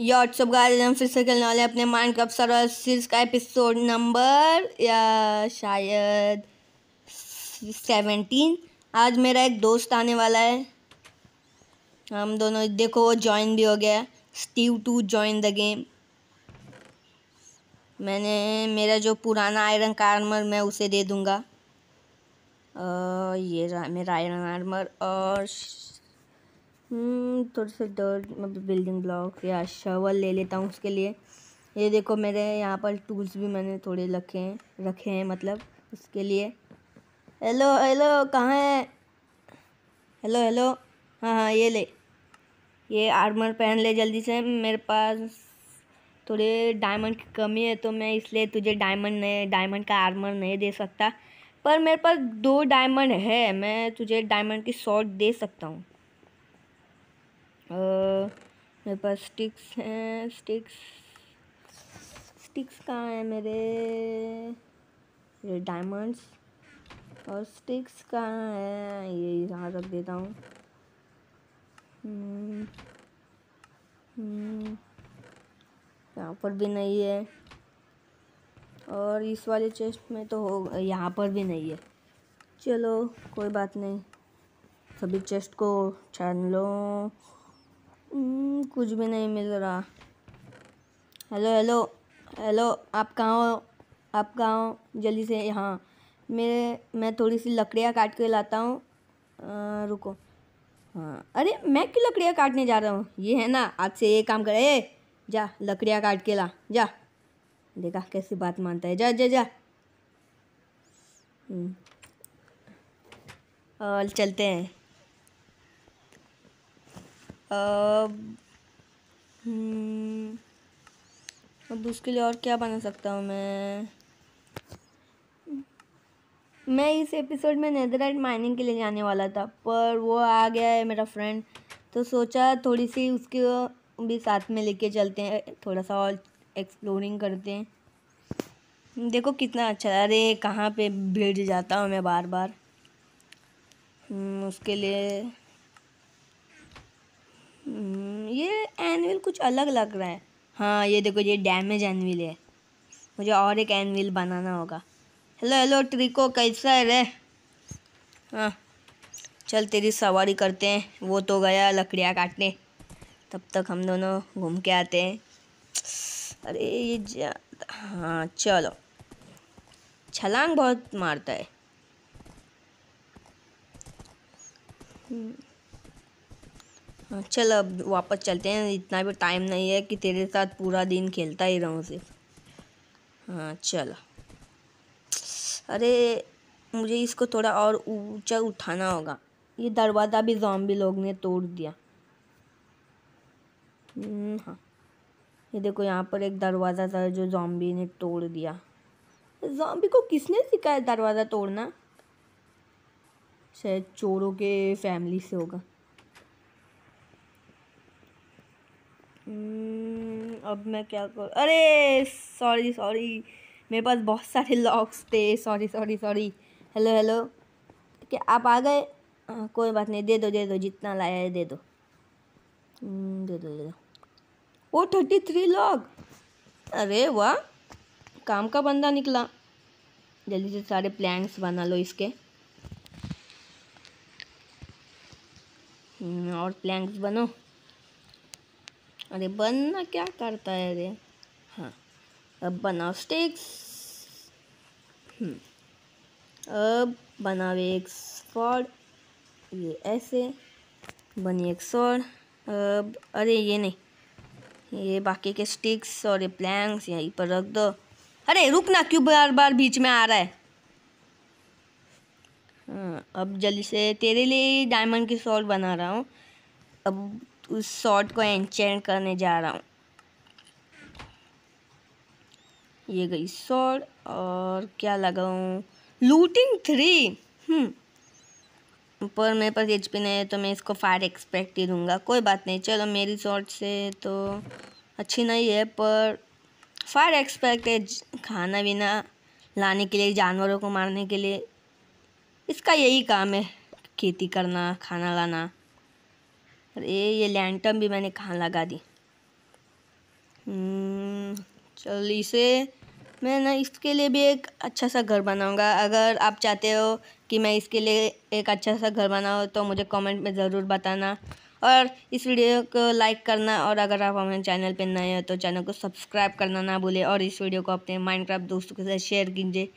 Yacht सब guys हम फिर से खेलने वाले अपने माइंड कप सर सीरीज का एपिसोड नंबर या शायद सेवेंटीन आज मेरा एक दोस्त आने वाला है हम दोनों देखो वो ज्वाइन भी हो गया Steve to join the game मैंने मेरा जो पुराना आयरन कार्मर मैं उसे दे दूँगा ये रहा मेरा आयरन आर्मर और हम्म, थोड़े से डर बिल्डिंग मतलब ब्लॉक या शवल ले लेता हूँ उसके लिए ये देखो मेरे यहाँ पर टूल्स भी मैंने थोड़े रखे हैं रखे हैं मतलब उसके लिए हेलो हेलो कहाँ है हेलो हेलो हाँ हाँ ये ले ये आर्मर पहन ले जल्दी से मेरे पास थोड़े डायमंड की कमी है तो मैं इसलिए तुझे डायमंड नहीं डायमंड का आर्मर नहीं दे सकता पर मेरे पास दो डायमंड है मैं तुझे डायमंड की शॉट दे सकता हूँ मेरे पास स्टिक्स हैं स्टिक्स स्टिक्स कहाँ हैं मेरे ये डायमंड्स और स्टिक्स कहाँ हैं ये यहाँ रख देता हूँ हम्म, हम्म, यहाँ पर भी नहीं है और इस वाले चेस्ट में तो हो यहाँ पर भी नहीं है चलो कोई बात नहीं सभी चेस्ट को छान लो हम्म, कुछ भी नहीं मिल रहा हेलो हेलो हेलो आप कहाँ हो आप कहाँ हो जल्दी से यहाँ मेरे मैं थोड़ी सी लकड़ियाँ काट के लाता हूँ रुको हाँ अरे मैं क्यों लकड़ियाँ काटने जा रहा हूँ ये है ना आज से ये काम करे ए जा लकड़ियाँ काट के ला जा देखा कैसी बात मानता है जा जा जा हम्म। और चलते हैं हम्म, अब उसके लिए और क्या बना सकता हूँ मैं मैं इस एपिसोड में नेदरलैंड माइनिंग के लिए जाने वाला था पर वो आ गया है मेरा फ्रेंड तो सोचा थोड़ी सी उसके भी साथ में लेके चलते हैं थोड़ा सा और एक्सप्लोरिंग करते हैं देखो कितना अच्छा अरे कहाँ पे भीड़ जाता हूँ मैं बार बार हम्म, उसके लिए ये एनविल कुछ अलग लग रहा है हाँ ये देखो ये डैमेज एनविल है मुझे और एक एनविल बनाना होगा हेलो हेलो ट्रिको कैसा है रे हाँ चल तेरी सवारी करते हैं वो तो गया लकड़ियाँ काटने तब तक हम दोनों घूम के आते हैं अरे ये हाँ चलो छलांग बहुत मारता है हम्म। चल अब वापस चलते हैं इतना भी टाइम नहीं है कि तेरे साथ पूरा दिन खेलता ही रहूँ सिर्फ हाँ चल अरे मुझे इसको थोड़ा और ऊंचा उठाना होगा ये दरवाज़ा भी जॉम्बी लोग ने तोड़ दिया हम्म, हाँ ये देखो यहाँ पर एक दरवाज़ा था जो जॉम्बी ने तोड़ दिया जॉम्बी को किसने सिखाया दरवाज़ा तोड़ना शायद चोरों के फैमिली से होगा Hmm, अब मैं क्या कर अरे सॉरी सॉरी मेरे पास बहुत सारे लॉक्स थे sorry sorry sorry hello hello क्या आप आ गए हाँ, कोई बात नहीं दे दो दे दो जितना लाया है दे दो hmm, दे दो दे दो वो थर्टी थ्री लॉक अरे वाह काम का बंदा निकला जल्दी से सारे प्लान्स बना लो इसके hmm, और प्लैंक्स बनो अरे बनना क्या करता है अरे हाँ अब बनाओ स्टिक्स हम्म, अब बनाओ एक स्वॉर्ड ये ऐसे बनी एक स्वॉर्ड अब अरे ये नहीं ये बाकी के स्टिक्स और ये प्लैंक्स यहीं पर रख दो अरे रुकना क्यों बार बार बीच में आ रहा है हाँ अब जल्दी से तेरे लिए डायमंड की सॉल्ट बना रहा हूँ अब उस शॉट को एंचेंट करने जा रहा हूँ ये गई शॉट और क्या लगाऊँ लूटिंग थ्री हम्म। ऊपर मेरे पास एच पी नहीं है तो मैं इसको फायर एक्सपेक्ट ही दूंगा कोई बात नहीं चलो मेरी शॉट से तो अच्छी नहीं है पर फायर एक्सपेक्ट है खाना बीना लाने के लिए जानवरों को मारने के लिए इसका यही काम है खेती करना खाना लाना अरे ये लैंटम भी मैंने कहाँ लगा दी हम्म, चल इसे मैं ना इसके लिए भी एक अच्छा सा घर बनाऊंगा अगर आप चाहते हो कि मैं इसके लिए एक अच्छा सा घर बनाऊँ तो मुझे कमेंट में ज़रूर बताना और इस वीडियो को लाइक करना और अगर आप हमारे चैनल पर नए हो तो चैनल को सब्सक्राइब करना ना भूलें और इस वीडियो को अपने माइंड दोस्तों के साथ शेयर कीजिए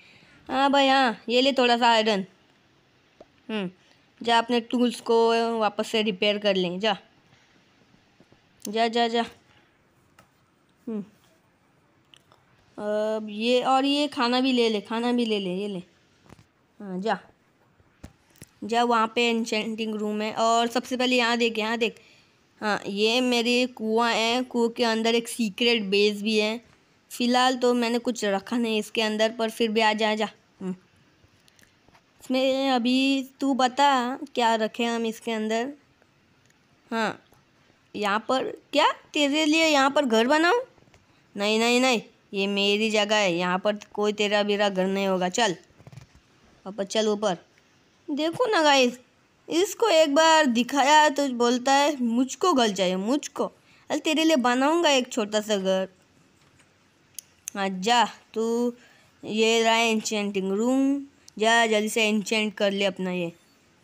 हाँ भाई हाँ ये ले थोड़ा सा आयरन जा अपने टूल्स को वापस से रिपेयर कर लें जा जा जा जा हम्म। अब ये और ये खाना भी ले ले खाना भी ले ले ये ले हाँ जा जा वहाँ पे इंचेंटिंग रूम है और सबसे पहले यहाँ देख यहाँ देख हाँ ये मेरे कुआं है कुएँ के अंदर एक सीक्रेट बेस भी है फ़िलहाल तो मैंने कुछ रखा नहीं इसके अंदर पर फिर भी आ जा जा इसमें अभी तू बता क्या रखें हम इसके अंदर हाँ यहाँ पर क्या तेरे लिए यहाँ पर घर बनाऊँ नहीं नहीं नहीं ये मेरी जगह है यहाँ पर कोई तेरा बेरा घर नहीं होगा चल पापा चल ऊपर देखो ना गाइस इसको एक बार दिखाया तो बोलता है मुझको घर चाहिए मुझको अरे तेरे लिए बनाऊंगा एक छोटा सा घर अच्छा तू ये रहा एंशेंटिंग रूम जा जल्दी से एंचेंट कर ले अपना ये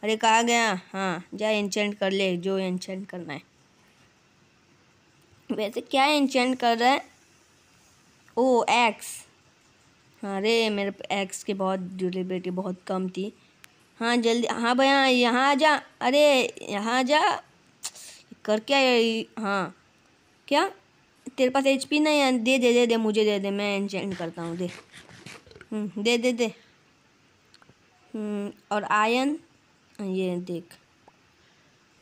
अरे कहा गया हाँ जा एंचेंट कर ले जो एंचेंट करना है वैसे क्या एंचेंट कर रहा है ओ एक्स हाँ, अरे मेरे एक्स की बहुत ड्यूरेबिलिटी बहुत कम थी हाँ जल्दी हाँ भैया यहाँ जा अरे यहाँ जा कर क्या हाँ क्या तेरे पास एचपी नहीं है दे दे दे दे मुझे दे दे मैं एंचेंट करता हूँ दे हम्म, दे दे दे हम्म, और आयन ये देख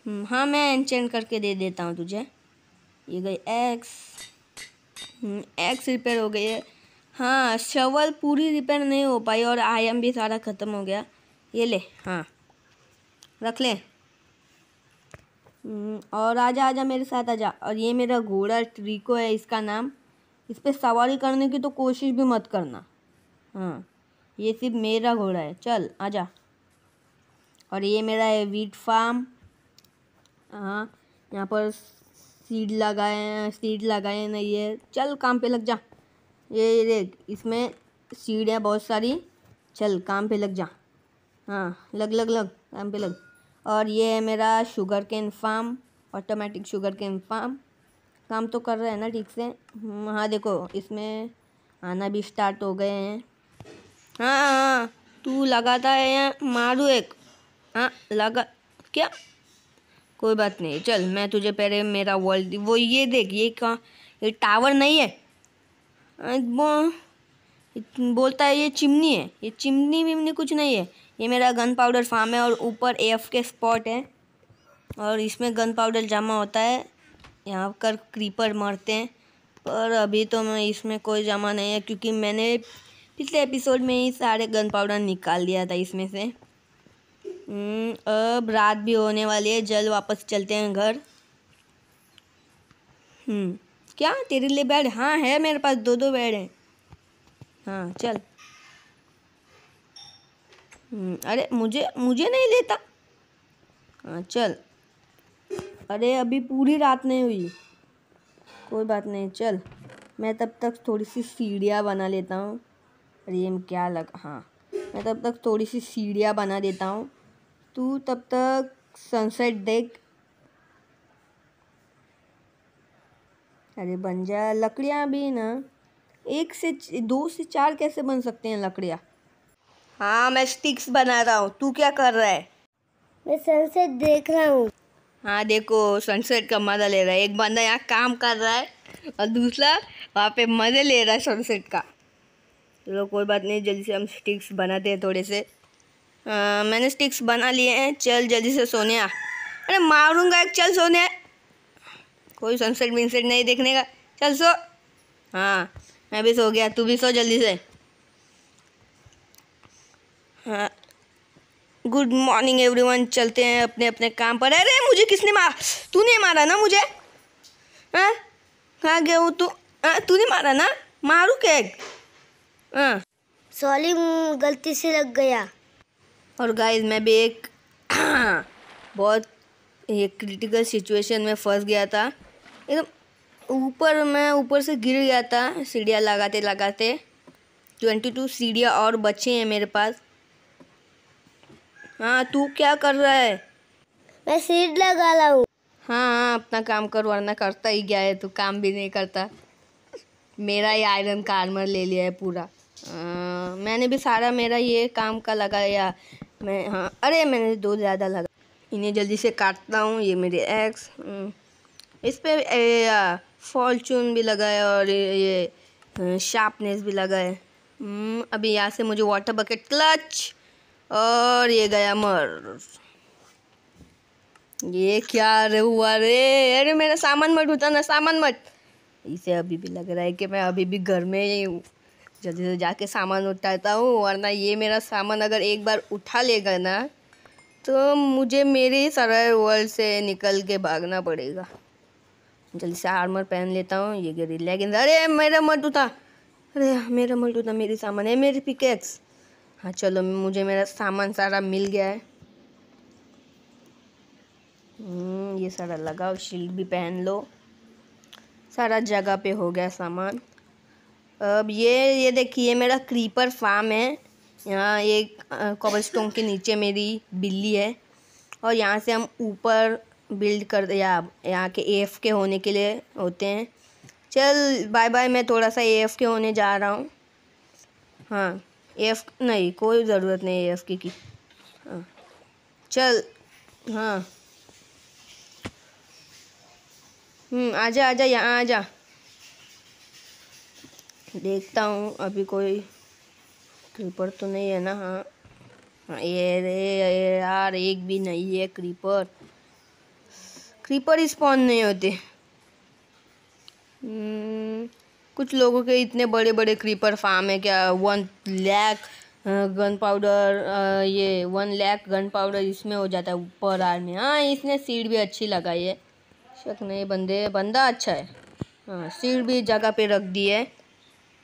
हम्म, हाँ मैं एनचेंट करके दे देता हूँ तुझे ये गई एक्स एक्स रिपेयर हो गई है हाँ शवल पूरी रिपेयर नहीं हो पाई और आयन भी सारा ख़त्म हो गया ये ले हाँ रख ले हम्म, और आजा आजा मेरे साथ आजा और ये मेरा घोड़ा ट्रिको है इसका नाम इस पर सवारी करने की तो कोशिश भी मत करना हाँ ये सिर्फ मेरा घोड़ा है चल आजा और ये मेरा है वीट फार्म हाँ यहाँ पर सीड लगाए हैं सीड लगाए नहीं है चल काम पे लग जा ये देख इसमें सीड है बहुत सारी चल काम पे लग जा हाँ लग लग लग काम पे लग और ये है मेरा sugar cane farm automatic sugar cane farm काम तो कर रहे हैं ना ठीक से हाँ देखो इसमें आना भी स्टार्ट हो गए हैं हाँ हाँ तू लगाता है यहाँ मारू एक हाँ लगा क्या कोई बात नहीं चल मैं तुझे पहले मेरा वर्ल्ड वो ये देख ये कहाँ ये टावर नहीं है वो बोलता है ये चिमनी है ये चिमनी विमनी कुछ नहीं है ये मेरा गन पाउडर फार्म है और ऊपर एफ के स्पॉट है और इसमें गन पाउडर जमा होता है यहाँ पर क्रीपर मरते हैं पर अभी तो मैं इसमें कोई जमा नहीं है क्योंकि मैंने पिछले एपिसोड में ही सारे गन पाउडर निकाल दिया था इसमें से हम्म, अब रात भी होने वाली है जल वापस चलते हैं घर हम्म, क्या तेरे लिए बेड हाँ है मेरे पास दो दो बेड है हाँ चल हम्म, अरे मुझे मुझे नहीं लेता हाँ चल अरे अभी पूरी रात नहीं हुई कोई बात नहीं चल मैं तब तक थोड़ी सी सीढ़ियाँ बना लेता हूँ रेम क्या लग हाँ मैं तब तक थोड़ी सी सीढ़ियाँ बना देता हूँ तू तब तक सनसेट देख अरे बन जा लकड़ियाँ भी ना एक से दो से चार कैसे बन सकते हैं लकड़ियाँ हाँ मैं स्टिक्स बना रहा हूँ तू क्या कर रहा है मैं सनसेट देख रहा हूँ हाँ देखो सनसेट का मज़ा ले रहा है एक बंदा यहाँ काम कर रहा है और दूसरा वहाँ पे मज़े ले रहा है सनसेट का चलो तो कोई बात नहीं जल्दी से हम स्टिक्स बनाते हैं थोड़े से आ, मैंने स्टिक्स बना लिए हैं चल जल्दी से सोने आ अरे मारूंगा एक चल सोने कोई सनसेट विनसेट नहीं देखने का चल सो हाँ मैं भी सो गया तू भी सो जल्दी से हाँ गुड मॉर्निंग एवरीवन चलते हैं अपने अपने काम पर अरे मुझे किसने तू तूने मारा ना मुझे हाँ कहाँ गया वो तू हाँ, तूने मारा ना मारू क्या हाँ। सॉरी गलती से लग गया और गाइस मैं भी एक बहुत एक क्रिटिकल सिचुएशन में फंस गया था एकदम ऊपर मैं ऊपर से गिर गया था सीढ़ियाँ लगाते लगाते ट्वेंटी टू सीढ़ियाँ और बचे हैं मेरे पास हाँ तू क्या कर रहा है मैं सीट लगा रहा हूँ हाँ हाँ अपना काम कर वरना करता ही गया है तू काम भी नहीं करता मेरा ही आयरन कार्मर ले लिया है पूरा आ, मैंने भी सारा मेरा ये काम का लगाया मैं हाँ अरे मैंने दो ज़्यादा लगा इन्हें जल्दी से काटता हूँ ये मेरे एक्स हम्म। इस पर फॉर्चून भी लगाए और ये शार्पनेस भी लगाए हम्म, अभी यहाँ से मुझे वाटर बकेट क्लच और ये गया मर ये क्या रे हुआ रे अरे मेरा सामान मत उठाना सामान मत इसे अभी भी लग रहा है कि मैं अभी भी घर में ही हूँ जल्दी से जाके सामान उठाता हूँ वरना ये मेरा सामान अगर एक बार उठा लेगा ना तो मुझे मेरे सारा वर्ल्ड से निकल के भागना पड़ेगा जल्दी से आर्मर पहन लेता हूँ ये गिरी लेकिन अरे मेरा मट उठा अरे मेरा मट उठा मेरी सामान है मेरी पिकेक्स हाँ चलो मुझे मेरा सामान सारा मिल गया है हम्म, ये सारा लगाओ शील्ड भी पहन लो सारा जगह पे हो गया सामान अब ये ये देखिए मेरा क्रीपर फार्म है यहाँ एक कॉबल स्टोन के नीचे मेरी बिल्ली है और यहाँ से हम ऊपर बिल्ड कर या यहाँ के एफ के होने के लिए होते हैं चल बाय बाय मैं थोड़ा सा एफ के होने जा रहा हूँ हाँ एफ नहीं कोई ज़रूरत नहीं एफ की की हाँ चल हाँ हम्म, आजा आजा यहाँ आजा देखता हूँ अभी कोई क्रीपर तो नहीं है ना हाँ, हाँ ये रे यार एक भी नहीं है क्रीपर क्रीपर स्पॉन नहीं होते हम्म, कुछ लोगों के इतने बड़े बड़े क्रीपर फार्म है क्या वन लैक गन पाउडर ये वन लैक गन पाउडर इसमें हो जाता है ऊपर आर में हाँ इसने सीड भी अच्छी लगाई है शक नहीं बंदे बंदा अच्छा है हाँ सीड भी जगह पे रख दी है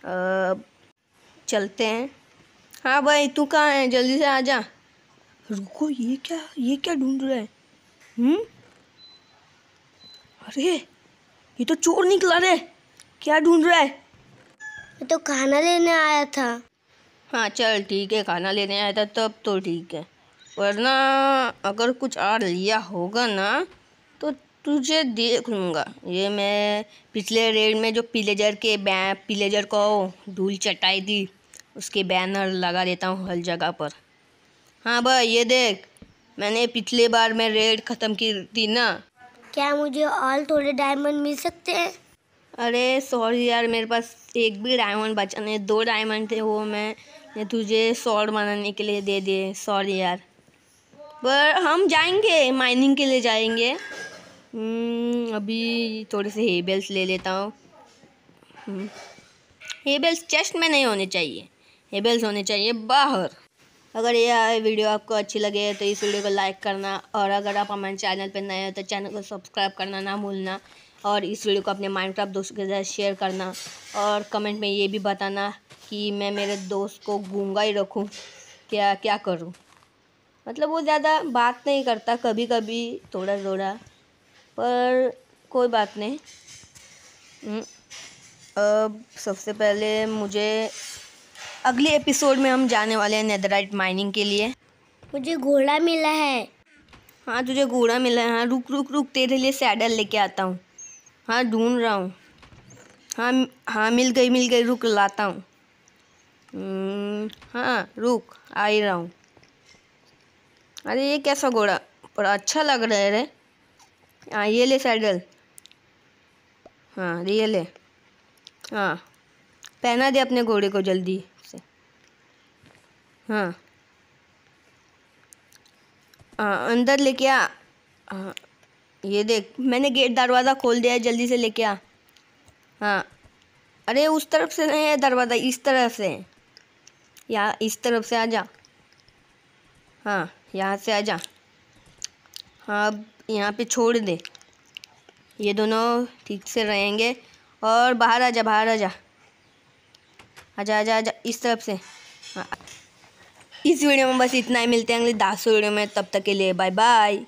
आ, चलते हैं हाँ भाई तू कहाँ है जल्दी से आ जा रुको ये क्या ये क्या ढूंढ रहा है हम्म अरे ये तो चोर निकला रे क्या ढूंढ रहा है मैं तो खाना लेने आया था हाँ चल ठीक है खाना लेने आया था तब तो ठीक है वरना अगर कुछ और लिया होगा ना तुझे लूँगा ये मैं पिछले रेड में जो पिलेजर के बै पिलेजर को धूल चटाई थी उसके बैनर लगा देता हूँ हर जगह पर हाँ भाई ये देख मैंने पिछले बार में रेड ख़त्म की थी ना क्या मुझे और थोड़े डायमंड मिल सकते हैं अरे सॉरी यार मेरे पास एक भी डायमंड बचा नहीं दो डायमंड थे वो मैं तुझे सॉर्ड बनाने के लिए दे दिए सॉरी यार पर हम जाएंगे माइनिंग के लिए जाएंगे हम्म, अभी थोड़े से हेबल्स ले लेता हूँ हेबल्स हम्म। चेस्ट में नहीं होने चाहिए हेबल्स होने चाहिए बाहर अगर यह वीडियो आपको अच्छी लगे तो इस वीडियो को लाइक करना और अगर आप हमारे चैनल पर नए हो तो चैनल को सब्सक्राइब करना ना भूलना और इस वीडियो को अपने माइंड दोस्तों के साथ शेयर करना और कमेंट में ये भी बताना कि मैं मेरे दोस्त को गूंगा ही रखूँ क्या क्या करूँ मतलब वो ज़्यादा बात नहीं करता कभी कभी थोड़ा थोड़ा पर कोई बात नहीं हम्म, अब सबसे पहले मुझे अगले एपिसोड में हम जाने वाले हैं नेदराइट माइनिंग के लिए मुझे घोड़ा मिला है हाँ तुझे घोड़ा मिला है हाँ रुक रुक रुक तेरे लिए सैडल लेके आता हूँ हाँ ढूंढ रहा हूँ हाँ हाँ मिल गई मिल गई रुक लाता हूँ हम्म, हाँ रुक आ ही रहा हूँ अरे ये कैसा घोड़ा बड़ा अच्छा लग रहा है रे हाँ ये ले सैडल हाँ ये ले हाँ पहना दे अपने घोड़े को जल्दी से हाँ हाँ अंदर लेके आ हाँ ये देख मैंने गेट दरवाज़ा खोल दिया है जल्दी से लेके आ हाँ अरे उस तरफ से नहीं है दरवाज़ा इस तरफ से या इस तरफ से आ जा हाँ यहाँ से आ जा हाँ यहाँ पे छोड़ दे ये दोनों ठीक से रहेंगे और बाहर आ जा बाहर आ जा आजा आजा आजा इस तरफ से हाँ। इस वीडियो में बस इतना ही मिलते हैं अगले दासों वीडियो में तब तक के लिए बाय बाय